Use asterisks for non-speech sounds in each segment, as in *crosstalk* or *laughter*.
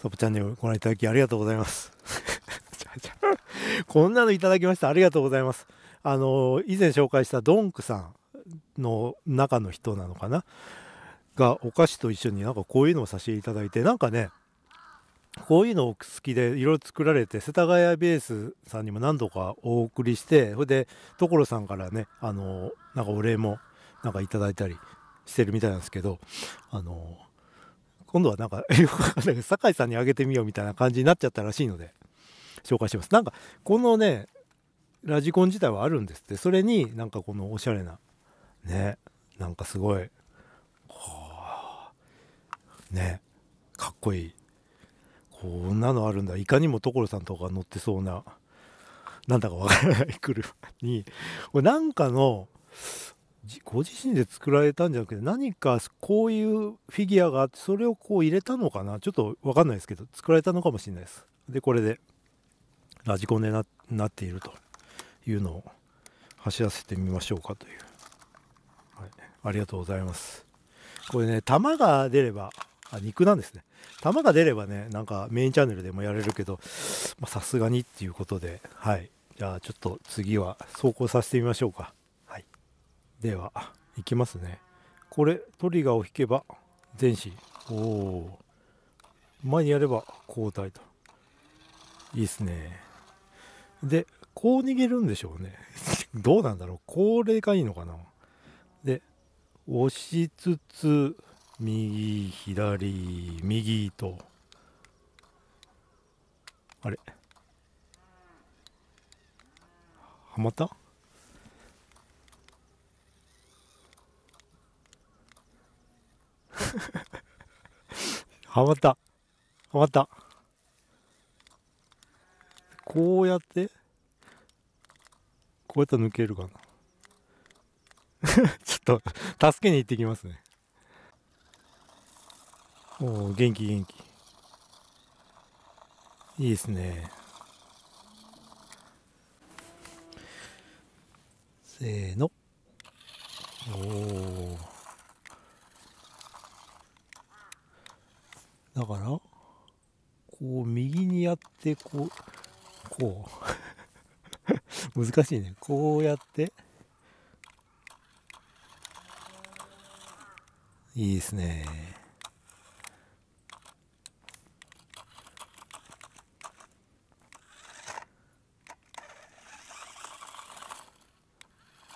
ソブチャンネルご覧いただきありがとうございます。*laughs* こんなのいただきました。ありがとうございます。あの、以前紹介したドンクさんの中の人なのかながお菓子と一緒になんかこういうのを差し入れいただいて、なんかね、こういうのを好きでいろいろ作られて、世田谷ベースさんにも何度かお送りして、それで所さんからね、あの、なんかお礼もなんかいただいたりしてるみたいなんですけど、あの、今度はなんか、わかんないけど、酒井さんにあげてみようみたいな感じになっちゃったらしいので、紹介します。なんか、このね、ラジコン自体はあるんですって、それになんかこのおしゃれな、ね、なんかすごい、はあ、ね、かっこいい。こんなのあるんだ。いかにも所さんとか乗ってそうな、なんだかわからない車に、これなんかの、ご自身で作られたんじゃなくて何かこういうフィギュアがあってそれをこう入れたのかなちょっと分かんないですけど作られたのかもしれないですでこれでラジコンでなっているというのを走らせてみましょうかという、はい、ありがとうございますこれね玉が出ればあ肉なんですね玉が出ればねなんかメインチャンネルでもやれるけどさすがにっていうことではいじゃあちょっと次は走行させてみましょうかではいきますねこれトリガーを引けば前進おお前にやれば交代といいっすねでこう逃げるんでしょうね *laughs* どうなんだろうこれがいいのかなで押しつつ右左右とあれはまった *laughs* ハまった。ハまった。こうやって、こうやったら抜けるかな。*laughs* ちょっと、助けに行ってきますね。おお、元気元気。いいですね。せーの。おお。だからこう右にやってこうこう *laughs* 難しいねこうやっていいですね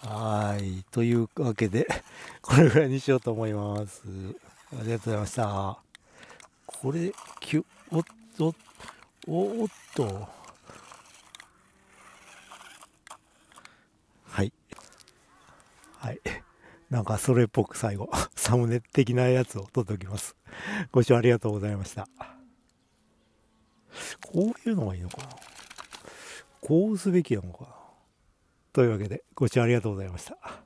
はいというわけでこれぐらいにしようと思いますありがとうございましたこれきゅおっとおっとはいはいなんかそれっぽく最後 *laughs* サムネ的なやつを撮っておきますご視聴ありがとうございましたこういうのがいいのかなこうすべきなのかなというわけでご視聴ありがとうございました